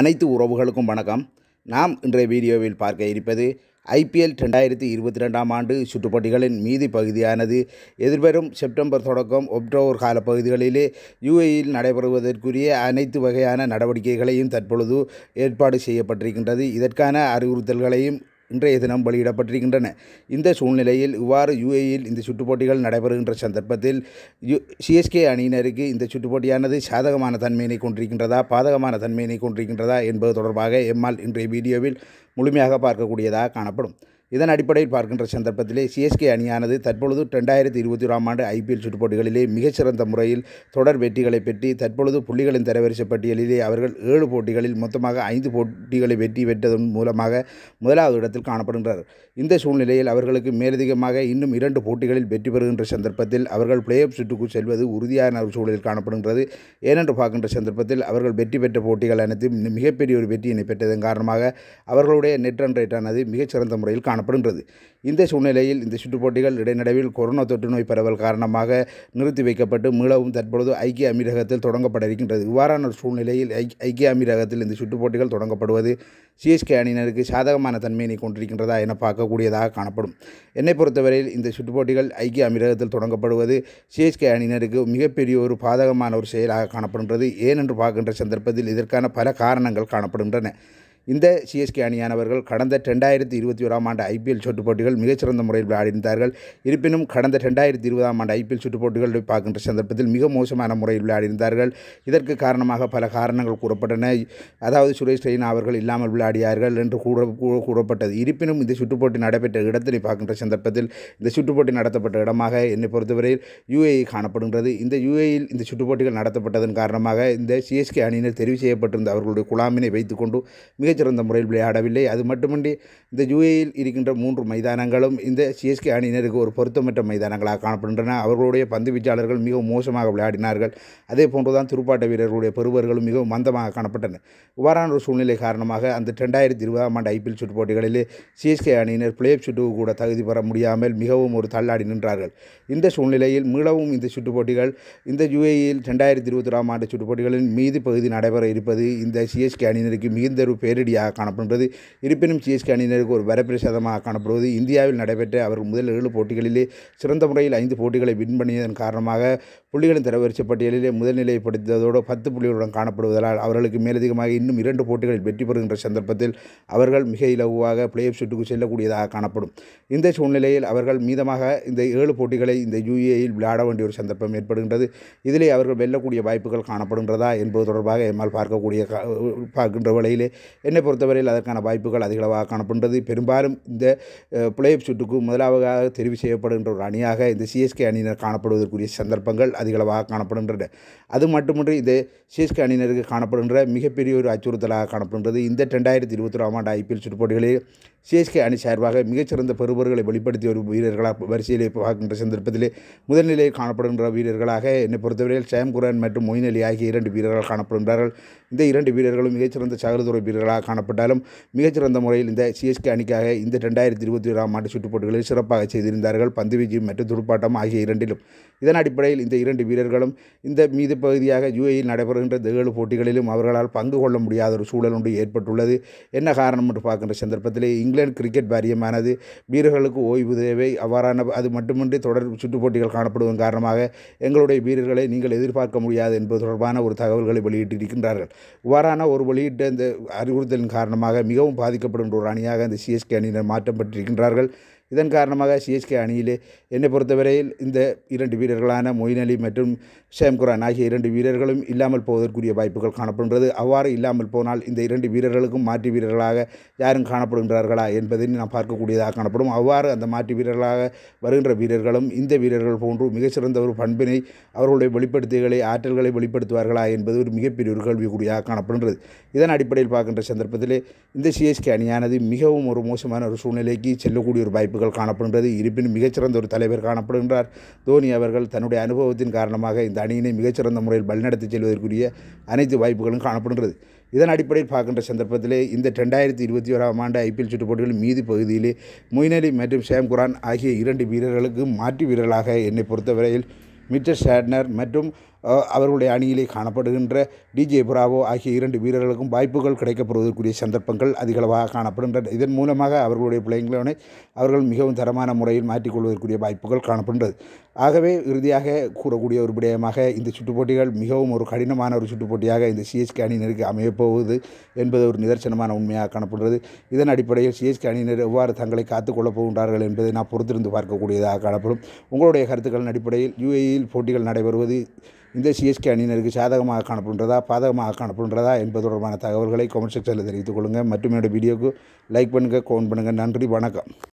அனைத்து உறவுகளுக்கும் வணக்கம் நாம் இன்றைய வீடியோவில் பார்க்க இருப்பது ஐபிஎல் ரெண்டாயிரத்தி இருபத்தி ரெண்டாம் ஆண்டு சுற்றுப்பட்டிகளின் மீதி பகுதியானது எதிர்வரும் செப்டம்பர் தொடக்கம் ஒக்டோபர் கால பகுதிகளிலே யுஏயில் நடைபெறுவதற்குரிய அனைத்து வகையான நடவடிக்கைகளையும் தற்பொழுது ஏற்பாடு செய்யப்பட்டிருக்கின்றது இதற்கான அறிவுறுத்தல்களையும் இன்றைய தினம் வெளியிடப்பட்டிருக்கின்றன இந்த சூழ்நிலையில் இவ்வாறு யுஏயில் இந்த சுட்டுப்போட்டிகள் நடைபெறுகின்ற சந்தர்ப்பத்தில் யு சிஎஸ்கே அணியினருக்கு இந்த சுட்டுப்போட்டியானது சாதகமான தன்மையினை கொண்டிருக்கின்றதா பாதகமான தன்மையினை கொண்டிருக்கின்றதா என்பது தொடர்பாக எம்மால் இன்றைய வீடியோவில் முழுமையாக பார்க்கக்கூடியதாக காணப்படும் இதன் அடிப்படையில் பார்க்கின்ற சந்தர்ப்பத்திலே சிஎஸ்கே அணியானது தற்பொழுது ரெண்டாயிரத்தி இருபத்தி ஓராம் ஆண்டு ஐபிஎல் சுற்றுப்போட்டிகளிலே மிகச்சிறந்த முறையில் தொடர் வெற்றிகளை பெற்றி தற்பொழுது புள்ளிகளின் தரவரிசை பட்டியலிலே அவர்கள் ஏழு போட்டிகளில் மொத்தமாக ஐந்து போட்டிகளை வெற்றி பெற்றதன் மூலமாக முதலாவது இடத்தில் காணப்படுகின்றனர் இந்த சூழ்நிலையில் அவர்களுக்கு மேலதிகமாக இன்னும் இரண்டு போட்டிகளில் வெற்றி பெறுகின்ற சந்தர்ப்பத்தில் அவர்கள் பிளே ஆஃப் சுற்றுக்கு செல்வது உறுதியான ஒரு சூழலில் காணப்படுகின்றது ஏனென்று பார்க்கின்ற சந்தர்ப்பத்தில் அவர்கள் வெற்றி பெற்ற போட்டிகள் அனைத்தும் மிகப்பெரிய ஒரு வெற்றியினை பெற்றதன் காரணமாக அவர்களுடைய நெட் ரேட் ரேட்டானது மிகச்சிறந்த முறையில் காணப்படுகின்றது இந்த சூழ்நிலையில் இந்த சுற்றுப்போட்டிகள் இடைநடைவில் கொரோனா தொற்று நோய் பரவல் காரணமாக நிறுத்தி வைக்கப்பட்டு மீளவும் தற்பொழுது ஐக்கிய அமீரகத்தில் தொடங்கப்பட இருக்கின்றது இவ்வாறான சூழ்நிலையில் ஐக்கிய அமீரகத்தில் இந்த சுற்றுப்போட்டிகள் தொடங்கப்படுவது சிஎஸ்கே அணியினருக்கு சாதகமான தன்மையினை கொண்டிருக்கின்றதா என பார்க்கக்கூடியதாக காணப்படும் என்னை பொறுத்தவரையில் இந்த சுற்றுப்போட்டிகள் ஐக்கிய அமீரகத்தில் தொடங்கப்படுவது சிஎஸ்கே அணியினருக்கு மிகப்பெரிய ஒரு பாதகமான ஒரு செயலாக காணப்படுகின்றது ஏனென்று பார்க்கின்ற சந்தர்ப்பத்தில் இதற்கான பல காரணங்கள் காணப்படுகின்றன இந்த சிஎஸ்கே அணியானவர்கள் கடந்த ரெண்டாயிரத்தி இருபத்தி ஓராம் ஆண்டு ஐபிஎல் சுட்டுப் போட்டிகள் மிகச்சிறந்த முறையில் விளையாடியிருந்தார்கள் இருப்பினும் கடந்த ரெண்டாயிரத்தி இருபதாம் ஆண்டு ஐபிஎல் சுட்டுப் போட்டிகள் பார்க்கின்ற சந்தர்ப்பத்தில் மிக மோசமான முறையில் விளையாடியிருந்தார்கள் இதற்கு காரணமாக பல காரணங்கள் கூறப்பட்டன அதாவது சுரேஷ் ரெய்னா அவர்கள் இல்லாமல் விளையாடியார்கள் என்று கூற கூறப்பட்டது இருப்பினும் இந்த சுட்டுப்போட்டி நடைபெற்ற இடத்தினை பார்க்கின்ற சந்தர்ப்பத்தில் இந்த சுட்டுப்போட்டி நடத்தப்பட்ட இடமாக என்னை பொறுத்தவரையில் யுஏஇ காணப்படுகின்றது இந்த யுஏயில் இந்த சுட்டுப்போட்டிகள் நடத்தப்பட்டதன் காரணமாக இந்த சிஎஸ்கே அணியினர் தெரிவு செய்யப்பட்டிருந்த அவர்களுடைய குழாமினை வைத்துக்கொண்டு மிக மிகச்சிறந்த முறையில் விளையாடவில்லை அது மட்டுமின்றி இந்த ஜூஏயில் இருக்கின்ற மூன்று மைதானங்களும் இந்த சிஎஸ்கே அணியினருக்கு ஒரு பொருத்தமற்ற மைதானங்களாக காணப்படுகின்றன அவர்களுடைய பந்து வீச்சாளர்கள் மிகவும் மோசமாக விளையாடினார்கள் அதே போன்றுதான் துருப்பாட்ட வீரர்களுடைய பெறுவர்களும் மிகவும் மந்தமாக காணப்பட்டன இவ்வாறான ஒரு சூழ்நிலை காரணமாக அந்த ரெண்டாயிரத்தி இருபதாம் ஆண்டு ஐபிஎல் சுற்று போட்டிகளிலே சிஎஸ்கே அணியினர் பிளே ஆஃப் கூட தகுதி பெற முடியாமல் மிகவும் ஒரு தள்ளாடி நின்றார்கள் இந்த சூழ்நிலையில் மீளவும் இந்த சுற்று போட்டிகள் இந்த யுஏயில் ரெண்டாயிரத்தி இருபத்தி ஆண்டு சுற்று போட்டிகளின் மீதி பகுதி நடைபெற இருப்பது இந்த சிஎஸ்கே அணியினருக்கு மிகுந்த ஒரு பேரில் அதிரடியாக காணப்படுகிறது இருப்பினும் சிஎஸ்கே அணியினருக்கு ஒரு வரப்பிரசாதமாக காணப்படுவது இந்தியாவில் நடைபெற்ற அவர்கள் முதல் ஏழு போட்டிகளிலே சிறந்த முறையில் ஐந்து போட்டிகளை வின் பண்ணியதன் காரணமாக புள்ளிகளின் தரவரிசை பட்டியலிலே முதல் நிலைப்படுத்தியதோடு பத்து புள்ளிகளுடன் காணப்படுவதால் அவர்களுக்கு மேலதிகமாக இன்னும் இரண்டு போட்டிகளில் வெற்றி பெறுகின்ற சந்தர்ப்பத்தில் அவர்கள் மிக இலவாக பிளே ஆஃப் சுட்டுக்கு செல்லக்கூடியதாக காணப்படும் இந்த சூழ்நிலையில் அவர்கள் மீதமாக இந்த ஏழு போட்டிகளை இந்த யுஏயில் e விளையாட வேண்டிய ஒரு சந்தர்ப்பம் ஏற்படுகின்றது இதிலே அவர்கள் வெல்லக்கூடிய வாய்ப்புகள் காணப்படுகின்றதா என்பது தொடர்பாக எம்மால் பார்க்கக்கூடிய பார்க்கின்ற வேளையிலே என்னை பொறுத்தவரையில் அதற்கான வாய்ப்புகள் அதிகளவாக காணப்படுகிறது பெரும்பாலும் இந்த பிளேயப் சுட்டுக்கு முதலாவதாக தெரிவு செய்யப்படுகின்ற ஒரு அணியாக இந்த சிஎஸ்கே அணியினர் காணப்படுவதற்குரிய சந்தர்ப்பங்கள் அதிகளவாக காணப்படுகின்றன அது மட்டுமின்றி இந்த சிஎஸ்கே அணியினருக்கு காணப்படுகின்ற மிகப்பெரிய ஒரு அச்சுறுத்தலாக காணப்படுகின்றது இந்த ரெண்டாயிரத்தி இருபத்தி ஒராம் ஆண்டு ஐபிஎல் சுற்றுப்போட்டிகளில் சிஎஸ்கே அணி சார்பாக மிகச்சிறந்த பெறுபவர்களை வெளிப்படுத்திய ஒரு வீரர்களாக வரிசையிலே பார்க்கின்ற சந்தர்ப்பத்திலே முதல்நிலையில் காணப்படுகின்ற வீரர்களாக என்னை பொறுத்தவரையில் ஷாம் குரான் மற்றும் மொயின் அலி ஆகிய இரண்டு வீரர்கள் காணப்படுகின்றார்கள் இந்த இரண்டு வீரர்களும் மிகச்சிறந்த சகலதுறை வீரர்களாக காணப்பட்டாலும் மிகச்சிறந்த முறையில் இந்த சிஎஸ்கே அணிக்காக இந்த ரெண்டாயிரத்தி இருபத்தி ஏழாம் ஆண்டு சுற்றுப்போட்டிகளில் சிறப்பாக செய்திருந்தார்கள் பந்துவீச்சு மற்றும் துடுப்பாட்டம் ஆகிய இரண்டிலும் இதன் அடிப்படையில் இந்த இரண்டு வீரர்களும் இந்த மீது பகுதியாக யுஏயில் e நடைபெறுகின்ற ஏழு போட்டிகளிலும் அவர்களால் பங்கு கொள்ள முடியாத ஒரு சூழல் ஒன்று ஏற்பட்டுள்ளது என்ன காரணம் என்று பார்க்கின்ற சந்தர்ப்பத்திலே இங்கிலாந்து கிரிக்கெட் வாரியமானது வீரர்களுக்கு ஓய்வு தேவை அவ்வாறான அது மட்டுமின்றி தொடர் சுற்றுப்போட்டிகள் காணப்படுவதன் காரணமாக எங்களுடைய வீரர்களை நீங்கள் எதிர்பார்க்க முடியாது என்பது தொடர்பான ஒரு தகவல்களை வெளியிட்டிருக்கின்றார்கள் இவ்வாறான ஒரு வெளியிட்ட இந்த அறிவுறுத்தல் அறிவுறுத்தலின் காரணமாக மிகவும் பாதிக்கப்படும் ஒரு அணியாக இந்த சிஎஸ்கே அணியினர் மாற்றம் பெற்றிருக்கின்றார்கள் இதன் காரணமாக சிஎஸ்கே அணியிலே என்னை பொறுத்தவரையில் இந்த இரண்டு வீரர்களான மொயின் அலி மற்றும் ஷேம் குரான் ஆகிய இரண்டு வீரர்களும் இல்லாமல் போவதற்குரிய வாய்ப்புகள் காணப்படுகிறது அவ்வாறு இல்லாமல் போனால் இந்த இரண்டு வீரர்களுக்கும் மாற்று வீரர்களாக யாரும் காணப்படுகின்றார்களா என்பதை நாம் பார்க்கக்கூடியதாக காணப்படும் அவ்வாறு அந்த மாற்று வீரர்களாக வருகின்ற வீரர்களும் இந்த வீரர்கள் போன்று மிகச்சிறந்த ஒரு பண்பினை அவர்களுடைய வெளிப்படுத்துகளை ஆற்றல்களை வெளிப்படுத்துவார்களா என்பது ஒரு மிகப்பெரிய ஒரு கேள்விக்குரியதாக காணப்படுகிறது இதன் அடிப்படையில் பார்க்கின்ற சந்தர்ப்பத்தில் இந்த சிஎஸ்கே அணியானது மிகவும் ஒரு மோசமான ஒரு சூழ்நிலைக்கு செல்லக்கூடிய ஒரு வாய்ப்புகள் அவர்கள் காணப்படுகிறது இருப்பினும் மிகச்சிறந்த ஒரு தலைவர் காணப்படுகின்றார் தோனி அவர்கள் தன்னுடைய அனுபவத்தின் காரணமாக இந்த அணியினை மிகச்சிறந்த முறையில் வழிநடத்தி செல்வதற்குரிய அனைத்து வாய்ப்புகளும் காணப்படுகிறது இதன் அடிப்படையில் பார்க்கின்ற சந்தர்ப்பத்திலே இந்த ரெண்டாயிரத்தி இருபத்தி ஓராம் ஆண்டு ஐபிஎல் சுற்றுப் மீதி பகுதியிலே மொய்னலி மற்றும் ஷேம் குரான் ஆகிய இரண்டு வீரர்களுக்கு மாற்று வீரர்களாக என்னை பொறுத்தவரையில் மிச்சர் ஷேட்னர் மற்றும் அவர்களுடைய அணியிலே காணப்படுகின்ற டிஜே புராவோ ஆகிய இரண்டு வீரர்களுக்கும் வாய்ப்புகள் கிடைக்கப்படுவதற்குரிய சந்தர்ப்பங்கள் அதிகளவாக காணப்படுகின்றன இதன் மூலமாக அவர்களுடைய பிள்ளைங்களை அவர்கள் மிகவும் தரமான முறையில் மாற்றிக்கொள்வதற்குரிய வாய்ப்புகள் காணப்படுகிறது ஆகவே இறுதியாக கூறக்கூடிய ஒரு விடயமாக இந்த சுட்டுப்போட்டிகள் மிகவும் ஒரு கடினமான ஒரு சுட்டுப்போட்டியாக இந்த சிஎஸ்கே அணியினருக்கு அமையப்போகுது என்பது ஒரு நிதர்சனமான உண்மையாக காணப்படுகிறது இதன் அடிப்படையில் சிஎஸ்கே அணியினர் எவ்வாறு தங்களை காத்துக்கொள்ளப் போகின்றார்கள் என்பதை நான் பொறுத்திருந்து பார்க்கக்கூடியதாக காணப்படும் உங்களுடைய கருத்துக்களின் அடிப்படையில் யுஏயில் போட்டிகள் நடைபெறுவது இந்த சிஎஸ்கே அணியினருக்கு சாதகமாக காணப்படுகிறதா பாதகமாக காணப்படுகிறதா என்பது தொடர்பான தகவல்களை கமெண்ட் செக்ஷனில் தெரிவித்துக் கொள்ளுங்கள் மற்றும் என்னோடய வீடியோக்கு லைக் பண்ணுங்கள் கவுண்ட் பண்ணுங்கள் நன்றி வணக்கம்